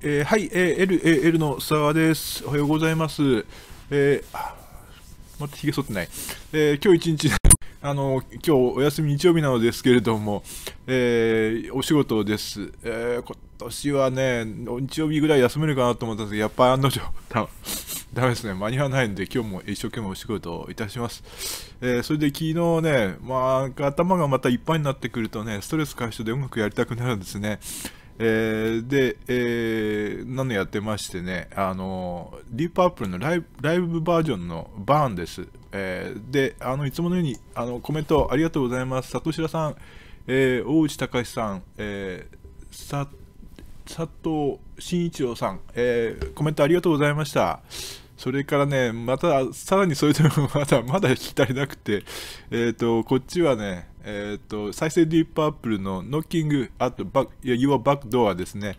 えー、はい、えー、L, L の佐です。おはようございます。えー、また髭剃ってない。えー、今日一日、あの、今日お休み日曜日なのですけれども、えー、お仕事です。えー、今年はね、日曜日ぐらい休めるかなと思ったんですけど、やっぱり案の定、だ めですね。間に合わないんで、今日も一生懸命お仕事をいたします。えー、それで昨日ね、まあ、頭がまたいっぱいになってくるとね、ストレス解消で音楽やりたくなるんですね。えー、で、えー、なのやってましてね、あの、ディープアップルのライブバージョンのバーンです。えー、で、あの、いつものように、あの、コメントありがとうございます。里白さん、えー、大内隆さん、えー、さ、佐藤慎一郎さん、えー、コメントありがとうございました。それからね、また、さらにそれでも まだ、まだ引き足りなくて、えっ、ー、と、こっちはね、えっ、ー、と、再生ディープアップルのノッキング、あと、バック、Your Back Door ですね。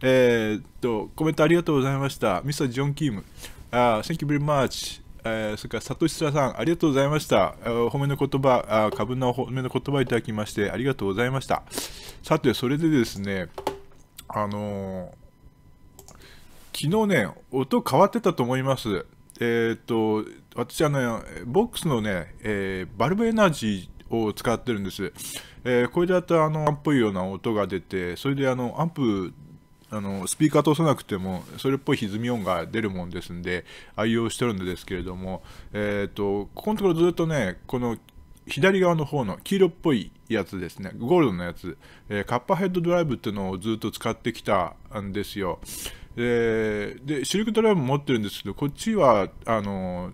えっ、ー、と、コメントありがとうございました。ミスタージョン・キーム。あ、Thank you very much. えー、それから、サトシさん、ありがとうございました。褒めの言葉、あ株の褒めの言葉いただきまして、ありがとうございました。さて、それでですね、あの昨日ね、音変わってたと思います。えー、っと、私、あの、ボックスのね、えー、バルブエナジーを使ってるんです。えー、これでやったあの、アンプっぽいような音が出て、それであの、アンプ、あの、スピーカー通さなくても、それっぽい歪み音が出るもんですんで、愛用してるんですけれども、えー、っと、ここのところずっとね、この、左側の方の黄色っぽいやつですね、ゴールドのやつ、えー、カッパヘッドドライブっていうのをずっと使ってきたんですよ。でシルクドライブ持ってるんですけどこっちはあの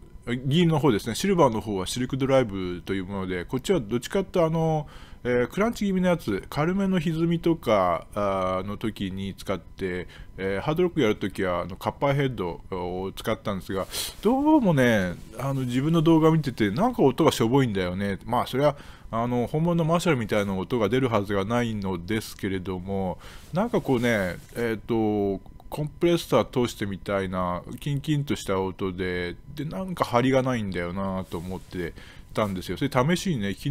銀の方ですねシルバーの方はシルクドライブというものでこっちはどっちかってあの、えー、クランチ気味のやつ軽めの歪みとかあの時に使って、えー、ハードロックやるときはあのカッパーヘッドを使ったんですがどうもねあの自分の動画見ててなんか音がしょぼいんだよねまあそれはあの本物のマーシャルみたいな音が出るはずがないのですけれどもなんかこうねえっ、とコンプレッサー通してみたいなキンキンとした音ででなんか張りがないんだよなと思ってたんですよそれ試しにね昨日、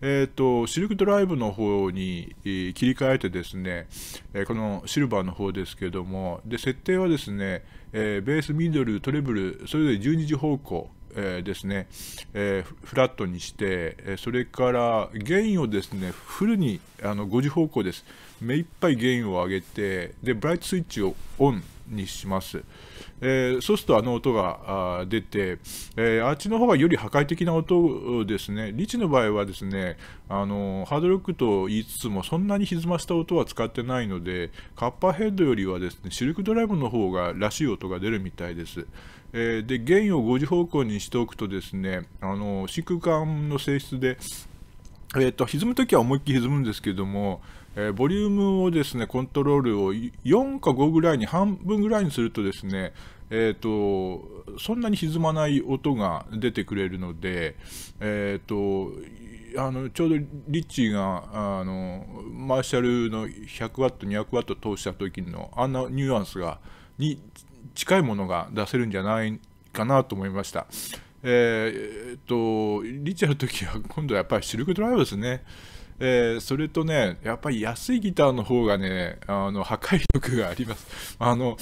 えーと、とシルクドライブの方に、切り替えてですね、えこのシルバーの方ですけどもで設定はですね、えベースミドルトレブルそれぞれ12時方向えー、ですね、えー、フラットにして、それから原因をですね、フルにあの5時方向です。目いっぱい原因を上げて、で、ブライトスイッチをオンにします。えー、そうするとあの音が出て、えー、アーの方がより破壊的な音ですね。リチの場合はですね、あのハードロックと言いつつもそんなに歪ました音は使ってないので、カッパーヘッドよりはですね、シルクドライブの方がらしい音が出るみたいです。えー、で、弦を5時方向にしておくとですね、あの真空管の性質で、えーと、と歪むときは思いっきり歪むんですけども、えー、ボリュームをですね、コントロールを4か5ぐらいに、半分ぐらいにするとですね、えーと、そんなに歪まない音が出てくれるので、えーと、あのちょうどリッチーがあのマーシャルの 100W、200W 通した時のあんなニュアンスがに近いものが出せるんじゃないかなと思いました。えーとリッチーの時は今度はやっぱりシルクドライブですね。えー、それとね、やっぱり安いギターの方がね、あの破壊力があります。あの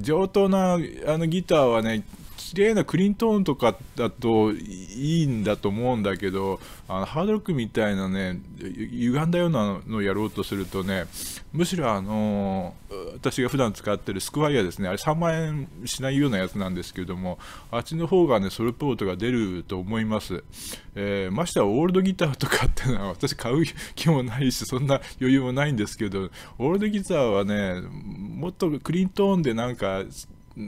上等なあのギターはね綺麗なクリントーンとかだといいんだと思うんだけどあのハードロックみたいなね歪んだようなのをやろうとするとねむしろあのー、私が普段使ってるスクワイヤーですねあれ3万円しないようなやつなんですけどもあっちの方がねソルポートが出ると思います、えー、ましてはオールドギターとかっていうのは私買う気もないしそんな余裕もないんですけどオールドギターはねもっとクリントーンでなんか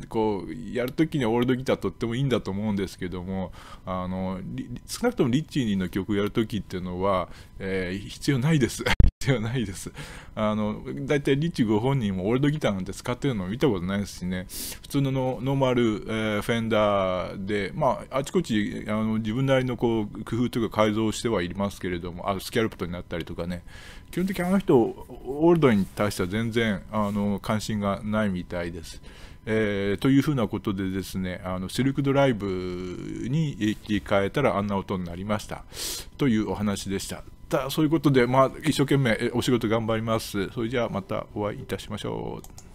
こうやるときにはオールドギターとってもいいんだと思うんですけどもあの少なくともリッチーの曲をやるときっていうのは、えー、必要ないです。必要ないです。あの、だいたいリッチご本人もオールドギターなんて使ってるのを見たことないですしね、普通のノーマル、えー、フェンダーで、まあ、あちこちあの自分なりのこう工夫というか改造してはいますけれども、あスキャルプトになったりとかね、基本的にあの人、オールドに対しては全然あの関心がないみたいです。えー、というふうなことでですね、あのシルクドライブに切り替えたらあんな音になりました。というお話でした。だそういうことで、まあ、一生懸命お仕事頑張ります。それじゃあまたお会いいたしましょう。